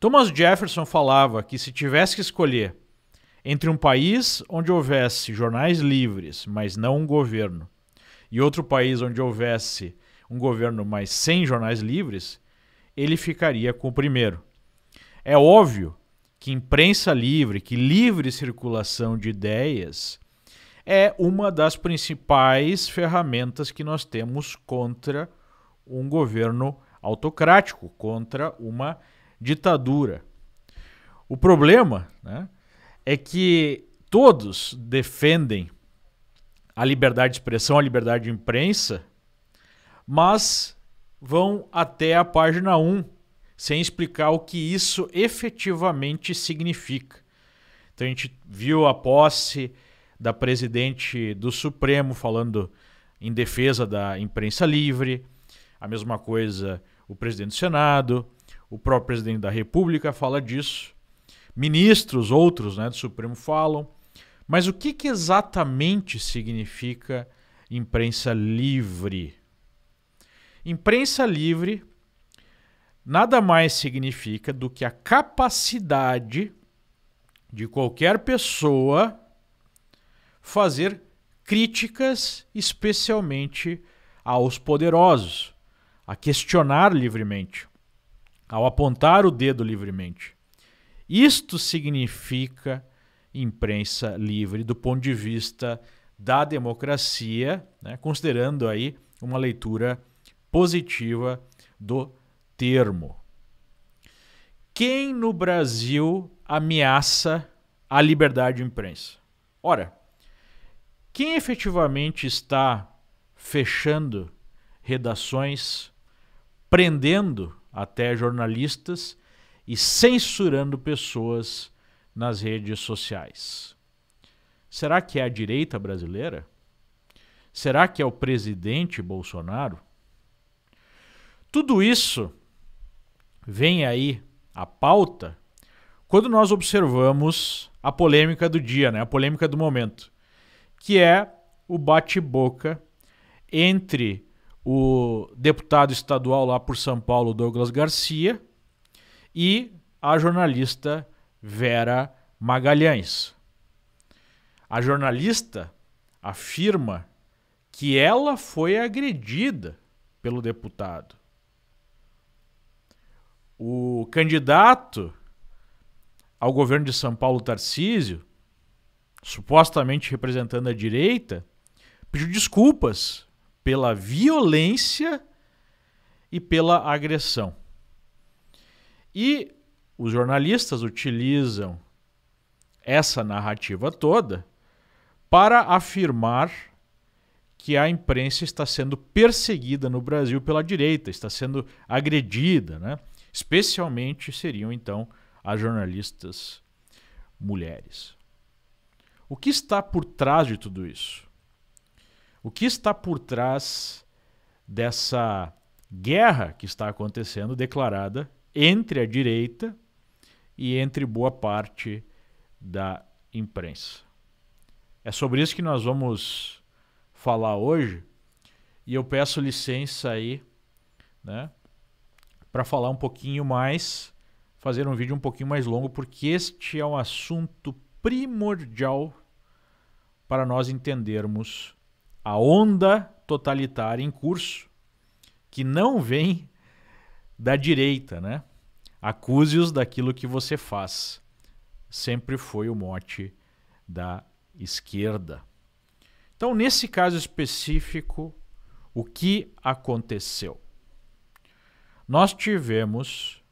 Thomas Jefferson falava que se tivesse que escolher entre um país onde houvesse jornais livres, mas não um governo, e outro país onde houvesse um governo, mas sem jornais livres, ele ficaria com o primeiro. É óbvio que imprensa livre, que livre circulação de ideias, é uma das principais ferramentas que nós temos contra um governo autocrático, contra uma ditadura. O problema né, é que todos defendem a liberdade de expressão, a liberdade de imprensa, mas vão até a página 1 sem explicar o que isso efetivamente significa. Então a gente viu a posse da presidente do Supremo falando em defesa da imprensa livre, a mesma coisa o presidente do Senado, o próprio presidente da República fala disso. Ministros, outros né, do Supremo falam. Mas o que, que exatamente significa imprensa livre? Imprensa livre nada mais significa do que a capacidade de qualquer pessoa fazer críticas, especialmente aos poderosos, a questionar livremente ao apontar o dedo livremente. Isto significa imprensa livre do ponto de vista da democracia, né, considerando aí uma leitura positiva do termo. Quem no Brasil ameaça a liberdade de imprensa? Ora, quem efetivamente está fechando redações, prendendo até jornalistas e censurando pessoas nas redes sociais. Será que é a direita brasileira? Será que é o presidente Bolsonaro? Tudo isso vem aí à pauta quando nós observamos a polêmica do dia, né? a polêmica do momento, que é o bate-boca entre o deputado estadual lá por São Paulo, Douglas Garcia, e a jornalista Vera Magalhães. A jornalista afirma que ela foi agredida pelo deputado. O candidato ao governo de São Paulo, Tarcísio, supostamente representando a direita, pediu desculpas pela violência e pela agressão. E os jornalistas utilizam essa narrativa toda para afirmar que a imprensa está sendo perseguida no Brasil pela direita, está sendo agredida, né? Especialmente seriam então as jornalistas mulheres. O que está por trás de tudo isso? O que está por trás dessa guerra que está acontecendo declarada entre a direita e entre boa parte da imprensa? É sobre isso que nós vamos falar hoje e eu peço licença aí, né, para falar um pouquinho mais, fazer um vídeo um pouquinho mais longo, porque este é um assunto primordial para nós entendermos a onda totalitária em curso, que não vem da direita, né? Acuse-os daquilo que você faz. Sempre foi o mote da esquerda. Então, nesse caso específico, o que aconteceu? Nós tivemos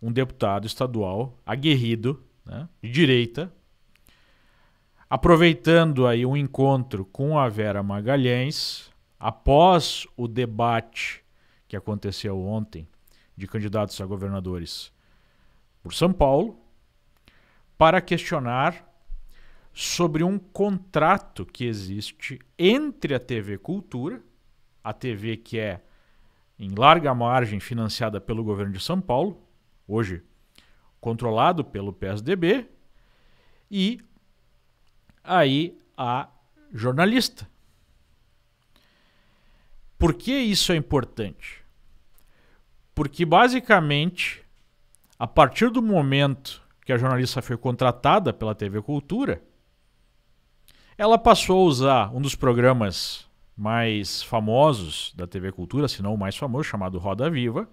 um deputado estadual aguerrido, né, de direita, aproveitando aí um encontro com a Vera Magalhães, após o debate que aconteceu ontem de candidatos a governadores por São Paulo, para questionar sobre um contrato que existe entre a TV Cultura, a TV que é em larga margem financiada pelo governo de São Paulo, hoje controlado pelo PSDB, e Aí a jornalista. Por que isso é importante? Porque basicamente, a partir do momento que a jornalista foi contratada pela TV Cultura, ela passou a usar um dos programas mais famosos da TV Cultura, se não o mais famoso, chamado Roda Viva,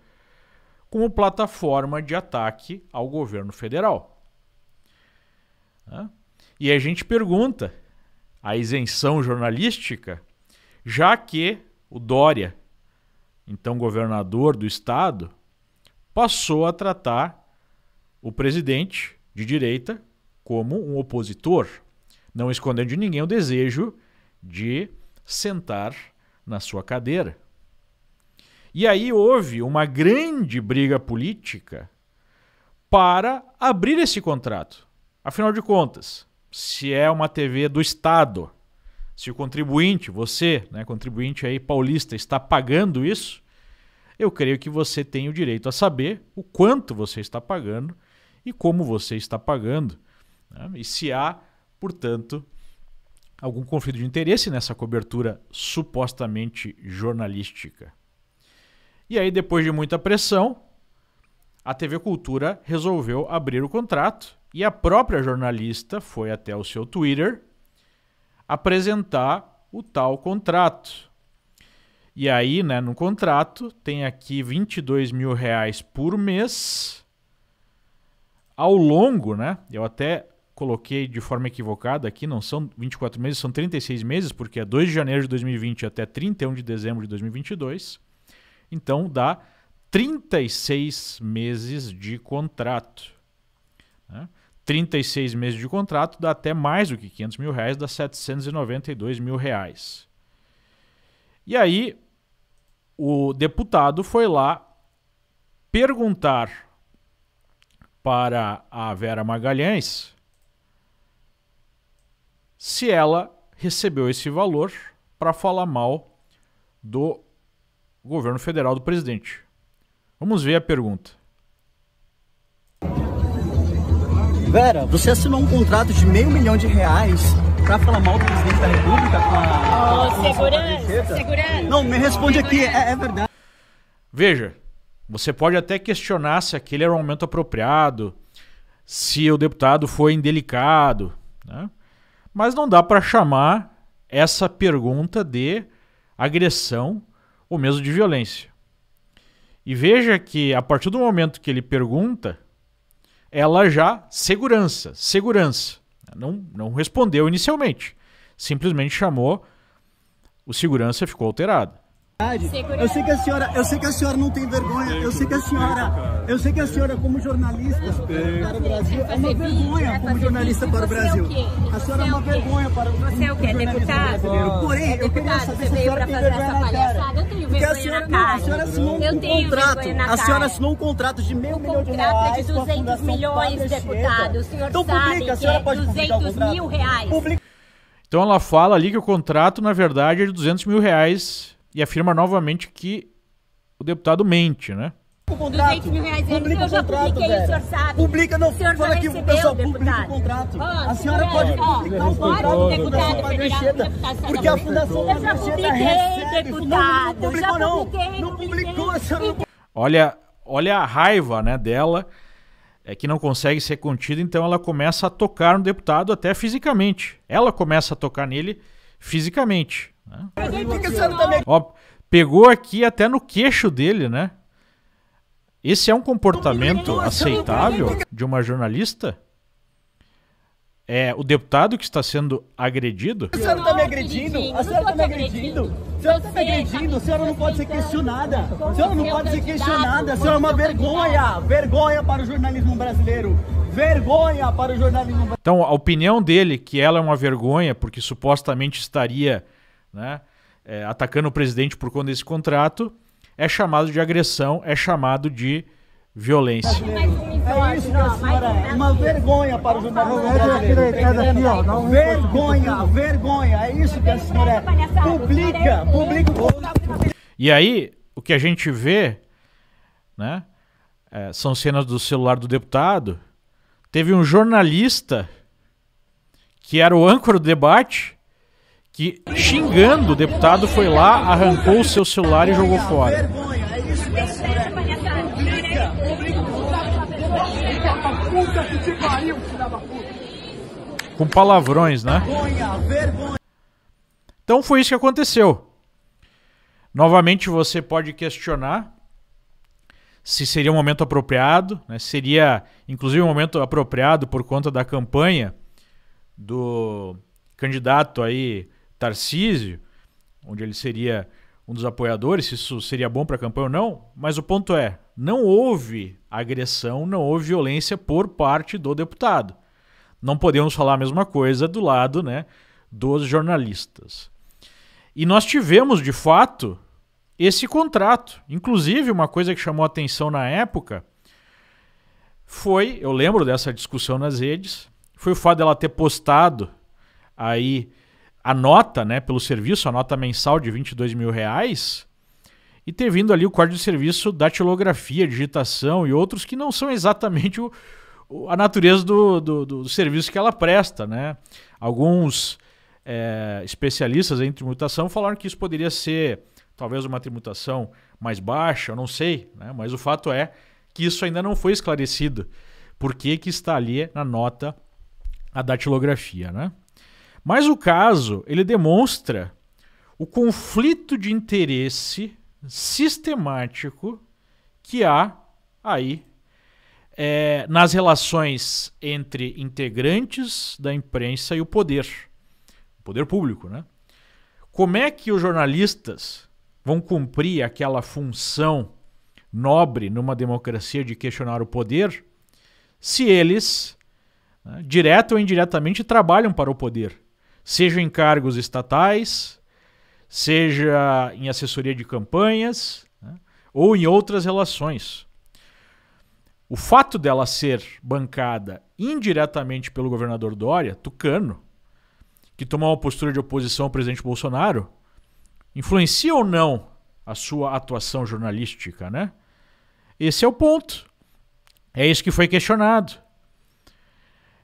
como plataforma de ataque ao governo federal. Né? E a gente pergunta a isenção jornalística, já que o Dória, então governador do estado, passou a tratar o presidente de direita como um opositor, não escondendo de ninguém o desejo de sentar na sua cadeira. E aí houve uma grande briga política para abrir esse contrato. Afinal de contas, se é uma TV do Estado, se o contribuinte, você, né, contribuinte aí paulista, está pagando isso, eu creio que você tem o direito a saber o quanto você está pagando e como você está pagando. Né? E se há, portanto, algum conflito de interesse nessa cobertura supostamente jornalística. E aí, depois de muita pressão, a TV Cultura resolveu abrir o contrato e a própria jornalista foi até o seu Twitter apresentar o tal contrato. E aí, né, no contrato, tem aqui 22 mil reais por mês. Ao longo, né? Eu até coloquei de forma equivocada aqui, não são 24 meses, são 36 meses, porque é 2 de janeiro de 2020 até 31 de dezembro de 2022. Então dá 36 meses de contrato. Né? 36 meses de contrato dá até mais do que 500 mil reais, dá 792 mil reais. E aí, o deputado foi lá perguntar para a Vera Magalhães se ela recebeu esse valor para falar mal do governo federal do presidente. Vamos ver a pergunta. Vera, você assinou um contrato de meio milhão de reais para falar mal do presidente da República com a. Oh, segurança, segurança. Não, me responde aqui, é, é, verdade. Veja, você pode até questionar se aquele era um momento apropriado, se o deputado foi indelicado, né? mas não dá para chamar essa pergunta de agressão ou mesmo de violência. E veja que a partir do momento que ele pergunta, ela já segurança, segurança. Não, não respondeu inicialmente. Simplesmente chamou, o segurança ficou alterado. Eu sei que a senhora, eu sei que a senhora não tem vergonha. Eu sei que a senhora, eu sei que a senhora como jornalista para o Brasil é uma vergonha né? como jornalista para o é Brasil. A senhora é, é uma vergonha para o Brasil. Você é o quê? Deputado? Porém, eu queria saber se a senhora tem vergonha na cara. Porque a senhora, não, a senhora assinou um contrato. A senhora assinou um contrato de meio milhão de reais. contrato é de 200 milhões, deputado. O senhor então, sabe que é 200 mil reais. Então ela fala ali que o contrato, na verdade, é de 200 mil reais e afirma novamente que o deputado mente, né? O contrato. publica o contrato, velho. Publica, não, fala aqui pro pessoal, publica o contrato. Oh, a senhora pode oh, publicar o contrato deputado, da Prancheta, porque a Fundação da Prancheta recebe. Deputado, não, publicou, não. Não publicou, a senhora Olha, olha a raiva né, dela, é que não consegue ser contida, então ela começa a tocar no deputado até fisicamente. Ela começa a tocar nele fisicamente. Né? Ó, pegou aqui até no queixo dele, né? Esse é um comportamento aceitável de uma jornalista? É o deputado que está sendo agredido? A senhora está me agredindo? A senhora está me agredindo? A senhora está me agredindo? A senhora não pode ser questionada. A senhora não pode ser questionada. A senhora é uma vergonha. Vergonha para o jornalismo brasileiro. Vergonha para o jornalismo brasileiro. Então, a opinião dele que ela é uma vergonha porque supostamente estaria né? É, atacando o presidente por conta desse contrato, é chamado de agressão, é chamado de violência. É isso, senhora, uma vergonha para o jornalismo brasileiro. Vergonha, vergonha, é isso que a senhora é. Publica, publica. E aí, o que a gente vê, né, é, são cenas do celular do deputado. Teve um jornalista que era o âncora do debate, que xingando o deputado foi lá, arrancou o seu celular e jogou fora. Com palavrões, né? Então foi isso que aconteceu. Novamente você pode questionar se seria um momento apropriado, né? seria inclusive um momento apropriado por conta da campanha do candidato aí Tarcísio, onde ele seria um dos apoiadores, se isso seria bom para a campanha ou não, mas o ponto é, não houve agressão, não houve violência por parte do deputado. Não podemos falar a mesma coisa do lado né, dos jornalistas. E nós tivemos, de fato, esse contrato. Inclusive, uma coisa que chamou atenção na época foi, eu lembro dessa discussão nas redes, foi o fato dela ter postado aí a nota, né, pelo serviço, a nota mensal de 22 mil reais, e ter vindo ali o código de serviço datilografia, digitação e outros que não são exatamente o, o, a natureza do, do, do, serviço que ela presta. Né? Alguns é, especialistas em tributação falaram que isso poderia ser talvez uma tributação mais baixa, eu não sei, né? mas o fato é que isso ainda não foi esclarecido. Por que, que está ali na nota a datilografia, né? Mas o caso, ele demonstra o conflito de interesse sistemático que há aí é, nas relações entre integrantes da imprensa e o poder, o poder público, né? Como é que os jornalistas vão cumprir aquela função nobre numa democracia de questionar o poder se eles, né, direto ou indiretamente, trabalham para o poder? seja em cargos estatais, seja em assessoria de campanhas né, ou em outras relações. O fato dela ser bancada indiretamente pelo governador Dória, Tucano, que tomou uma postura de oposição ao presidente Bolsonaro, influencia ou não a sua atuação jornalística, né? Esse é o ponto. É isso que foi questionado.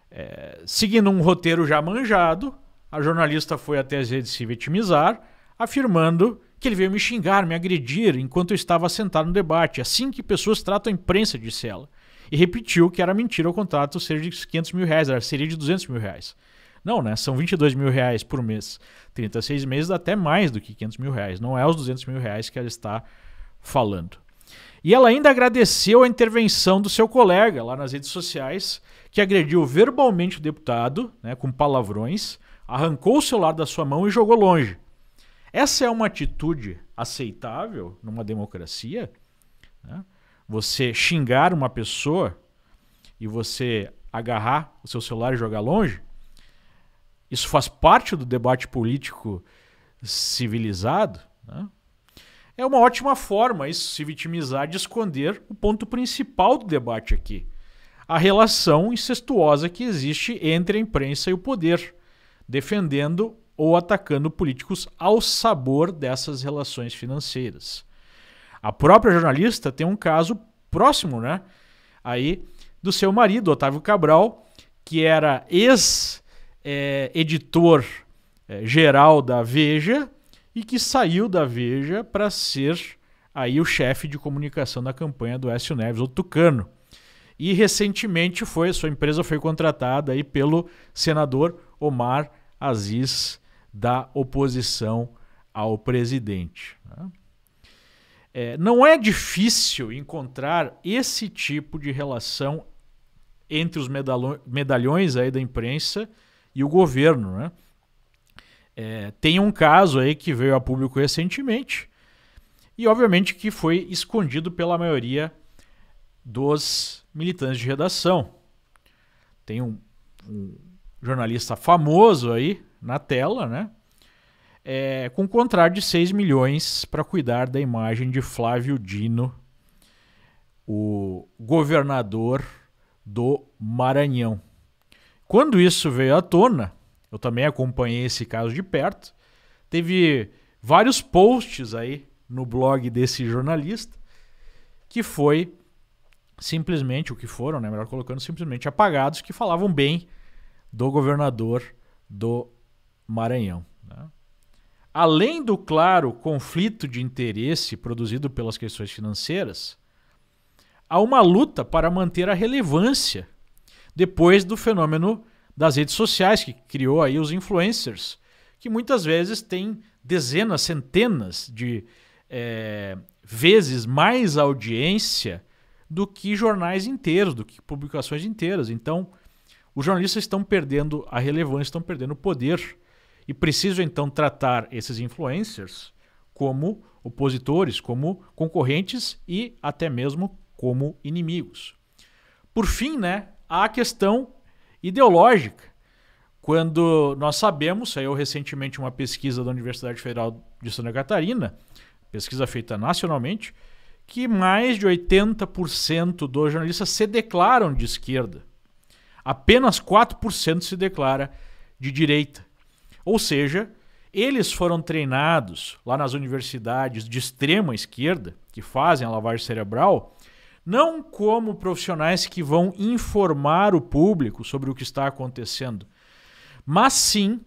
É, seguindo um roteiro já manjado, a jornalista foi até as redes se vitimizar, afirmando que ele veio me xingar, me agredir enquanto eu estava sentado no debate, assim que pessoas tratam a imprensa, disse ela. E repetiu que era mentira o contrato ser de 500 mil reais, seria de 200 mil reais. Não, né? São 22 mil reais por mês. 36 meses dá até mais do que 500 mil reais. Não é os 200 mil reais que ela está falando. E ela ainda agradeceu a intervenção do seu colega lá nas redes sociais, que agrediu verbalmente o deputado, né, com palavrões, arrancou o celular da sua mão e jogou longe. Essa é uma atitude aceitável numa democracia? Né? Você xingar uma pessoa e você agarrar o seu celular e jogar longe? Isso faz parte do debate político civilizado? Né? É uma ótima forma isso se vitimizar de esconder o ponto principal do debate aqui: a relação incestuosa que existe entre a imprensa e o poder defendendo ou atacando políticos ao sabor dessas relações financeiras. A própria jornalista tem um caso próximo, né? Aí do seu marido, Otávio Cabral, que era ex-editor eh, é, eh, é, geral da Veja e que saiu da Veja para ser aí o chefe de comunicação da campanha do Écio Neves, o Tucano. E recentemente foi, sua empresa foi contratada aí pelo senador Omar Aziz da oposição ao presidente. Né? É, não é difícil encontrar esse tipo de relação entre os medalhões aí da imprensa e o governo. Né? É, tem um caso aí que veio a público recentemente e, obviamente, que foi escondido pela maioria dos militantes de redação. Tem um, um jornalista famoso aí na tela, né? É, com um contrato de 6 milhões para cuidar da imagem de Flávio Dino, o governador do Maranhão. Quando isso veio à tona, eu também acompanhei esse caso de perto, teve vários posts aí no blog desse jornalista, que foi simplesmente, o que foram, né, melhor colocando, simplesmente apagados, que falavam bem do governador do Maranhão. Né? Além do claro conflito de interesse produzido pelas questões financeiras, há uma luta para manter a relevância depois do fenômeno das redes sociais que criou aí os influencers, que muitas vezes têm dezenas, centenas de é, vezes mais audiência do que jornais inteiros, do que publicações inteiras. Então, os jornalistas estão perdendo a relevância, estão perdendo o poder. E preciso então tratar esses influencers como opositores, como concorrentes e até mesmo como inimigos. Por fim, né, há a questão ideológica. Quando nós sabemos, saiu recentemente uma pesquisa da Universidade Federal de Santa Catarina, pesquisa feita nacionalmente, que mais de 80% dos jornalistas se declaram de esquerda. Apenas 4% se declara de direita. Ou seja, eles foram treinados lá nas universidades de extrema esquerda, que fazem a lavagem cerebral, não como profissionais que vão informar o público sobre o que está acontecendo, mas sim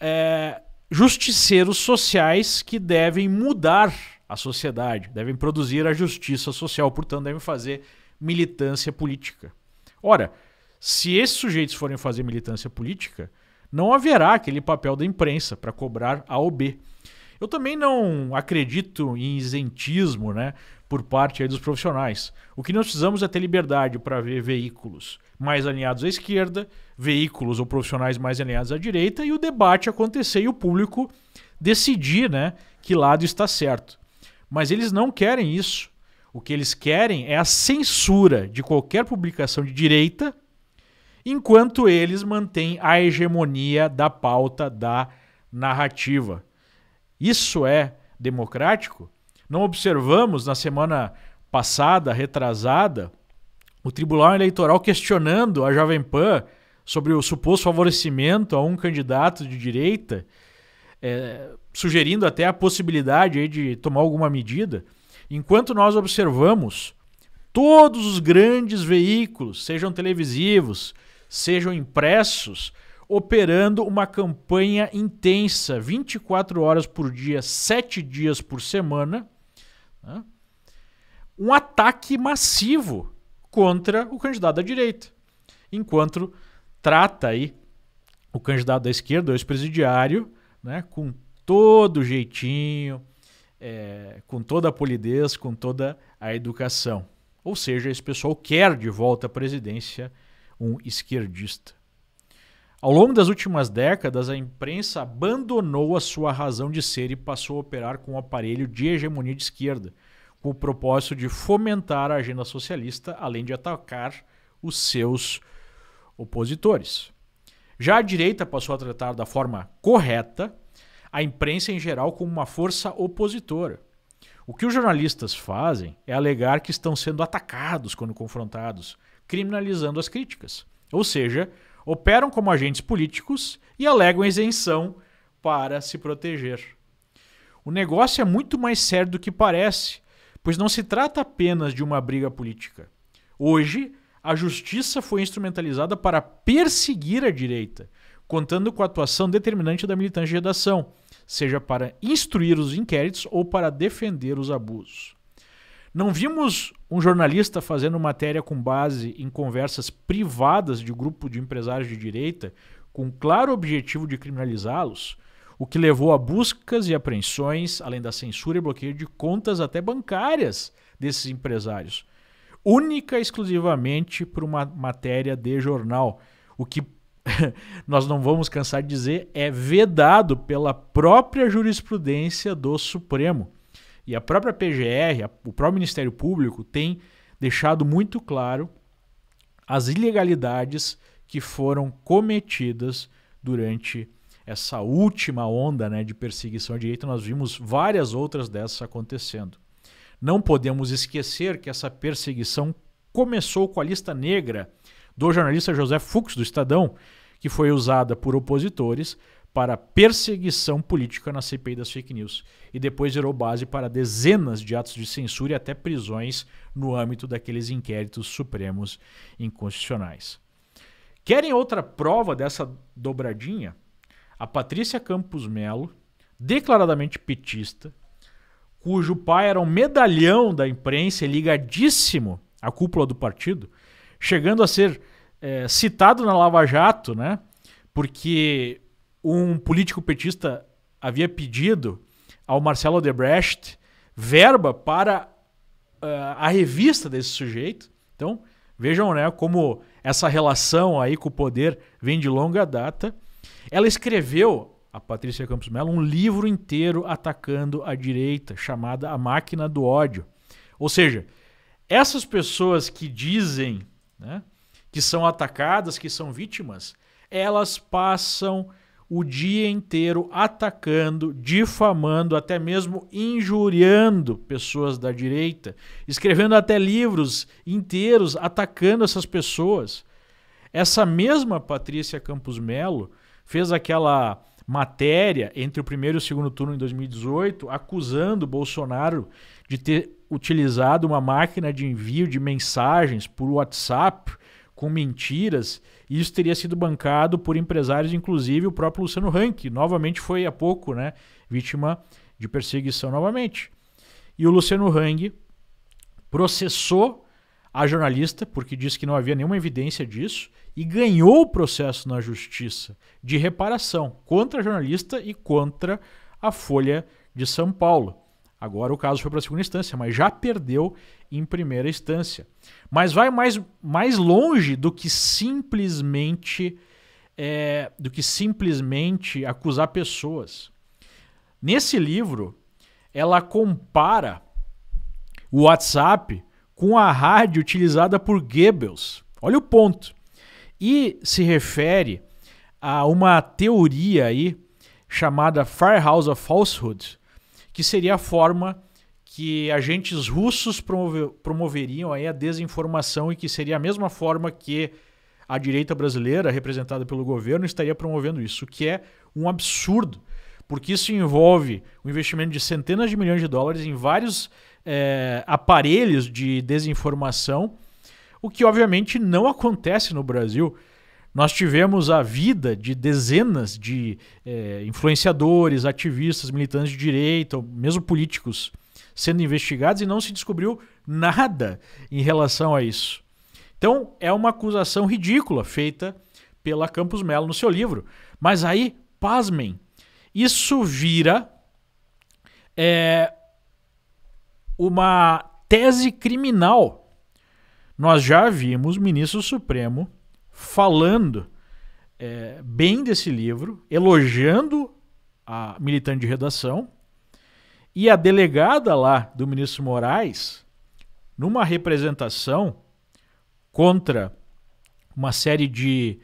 é, justiceiros sociais que devem mudar a sociedade, devem produzir a justiça social, portanto, devem fazer militância política. Ora, se esses sujeitos forem fazer militância política, não haverá aquele papel da imprensa para cobrar A ou B. Eu também não acredito em isentismo né, por parte dos profissionais. O que nós precisamos é ter liberdade para ver veículos mais alinhados à esquerda, veículos ou profissionais mais alinhados à direita e o debate acontecer e o público decidir né, que lado está certo. Mas eles não querem isso. O que eles querem é a censura de qualquer publicação de direita enquanto eles mantêm a hegemonia da pauta da narrativa. Isso é democrático? Não observamos na semana passada, retrasada, o Tribunal Eleitoral questionando a Jovem Pan sobre o suposto favorecimento a um candidato de direita, é, sugerindo até a possibilidade de tomar alguma medida. Enquanto nós observamos todos os grandes veículos, sejam televisivos, sejam impressos operando uma campanha intensa, 24 horas por dia, 7 dias por semana, né? um ataque massivo contra o candidato da direita, enquanto trata aí o candidato da esquerda, o ex-presidiário, né, com todo jeitinho, é, com toda a polidez, com toda a educação. Ou seja, esse pessoal quer de volta a presidência um esquerdista. Ao longo das últimas décadas, a imprensa abandonou a sua razão de ser e passou a operar com o um aparelho de hegemonia de esquerda, com o propósito de fomentar a agenda socialista, além de atacar os seus opositores. Já a direita passou a tratar da forma correta a imprensa em geral como uma força opositora. O que os jornalistas fazem é alegar que estão sendo atacados quando confrontados, criminalizando as críticas. Ou seja, operam como agentes políticos e alegam isenção para se proteger. O negócio é muito mais sério do que parece, pois não se trata apenas de uma briga política. Hoje, a justiça foi instrumentalizada para perseguir a direita, contando com a atuação determinante da militância de redação, seja para instruir os inquéritos ou para defender os abusos. Não vimos um jornalista fazendo matéria com base em conversas privadas de grupo de empresários de direita com claro objetivo de criminalizá-los, o que levou a buscas e apreensões, além da censura e bloqueio de contas até bancárias desses empresários, única e exclusivamente por uma matéria de jornal, o que nós não vamos cansar de dizer é vedado pela própria jurisprudência do Supremo. E a própria PGR, o próprio Ministério Público, tem deixado muito claro as ilegalidades que foram cometidas durante essa última onda né, de perseguição à direita. Nós vimos várias outras dessas acontecendo. Não podemos esquecer que essa perseguição começou com a lista negra do jornalista José Fux, do Estadão, que foi usada por opositores para perseguição política na CPI das fake news e depois gerou base para dezenas de atos de censura e até prisões no âmbito daqueles inquéritos supremos inconstitucionais. Querem outra prova dessa dobradinha? A Patrícia Campos Melo, declaradamente petista, cujo pai era um medalhão da imprensa e ligadíssimo à cúpula do partido, chegando a ser é, citado na Lava Jato, né? Porque um político petista havia pedido ao Marcelo Odebrecht verba para uh, a revista desse sujeito. Então, vejam né, como essa relação aí com o poder vem de longa data. Ela escreveu, a Patrícia Campos Mello, um livro inteiro atacando a direita, chamada A Máquina do Ódio. Ou seja, essas pessoas que dizem né, que são atacadas, que são vítimas, elas passam o dia inteiro atacando, difamando, até mesmo injuriando pessoas da direita, escrevendo até livros inteiros atacando essas pessoas. Essa mesma Patrícia Campos Melo fez aquela matéria entre o primeiro e o segundo turno em 2018, acusando Bolsonaro de ter utilizado uma máquina de envio de mensagens por WhatsApp com mentiras e isso teria sido bancado por empresários, inclusive o próprio Luciano que novamente foi há pouco, né, vítima de perseguição novamente. E o Luciano Hang processou a jornalista porque disse que não havia nenhuma evidência disso e ganhou o processo na justiça de reparação contra a jornalista e contra a Folha de São Paulo. Agora o caso foi para a segunda instância, mas já perdeu em primeira instância. Mas vai mais, mais longe do que simplesmente é, do que simplesmente acusar pessoas. Nesse livro, ela compara o WhatsApp com a rádio utilizada por Goebbels. Olha o ponto. E se refere a uma teoria aí chamada Firehouse of Falsehood, que seria a forma que agentes russos promoveriam aí a desinformação e que seria a mesma forma que a direita brasileira, representada pelo governo, estaria promovendo isso, o que é um absurdo, porque isso envolve um investimento de centenas de milhões de dólares em vários é, aparelhos de desinformação, o que obviamente não acontece no Brasil. Nós tivemos a vida de dezenas de é, influenciadores, ativistas, militantes de direita, mesmo políticos, sendo investigados e não se descobriu nada em relação a isso. Então, é uma acusação ridícula feita pela Campos Melo no seu livro. Mas aí, pasmem, isso vira é, uma tese criminal. Nós já vimos ministro Supremo falando é, bem desse livro, elogiando a militante de redação, e a delegada lá do ministro Moraes, numa representação contra uma série de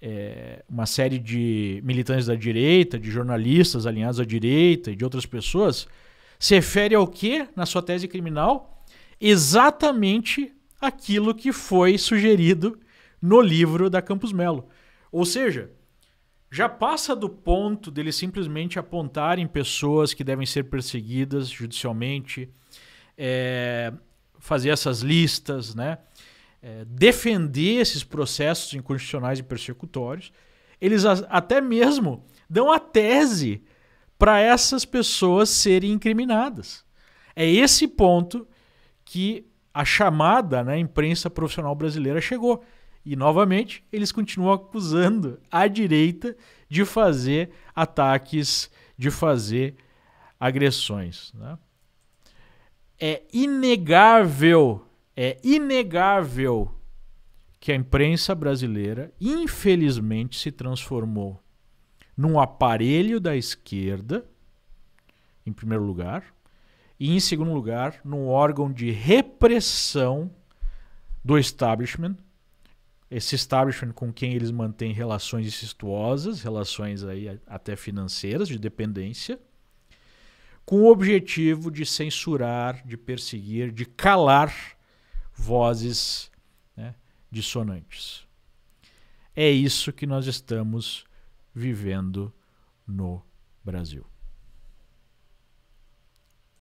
é, uma série de militantes da direita, de jornalistas alinhados à direita e de outras pessoas, se refere ao que na sua tese criminal? Exatamente aquilo que foi sugerido no livro da Campos Melo. Ou seja, já passa do ponto deles simplesmente apontarem pessoas que devem ser perseguidas judicialmente, é, fazer essas listas, né? É, defender esses processos inconstitucionais e persecutórios. Eles a, até mesmo dão a tese para essas pessoas serem incriminadas. É esse ponto que a chamada né, imprensa profissional brasileira chegou. E, novamente, eles continuam acusando a direita de fazer ataques, de fazer agressões. Né? É inegável, é inegável que a imprensa brasileira, infelizmente, se transformou num aparelho da esquerda, em primeiro lugar, e, em segundo lugar, num órgão de repressão do establishment esse establishment com quem eles mantêm relações incestuosas, relações aí até financeiras de dependência, com o objetivo de censurar, de perseguir, de calar vozes né, dissonantes. É isso que nós estamos vivendo no Brasil.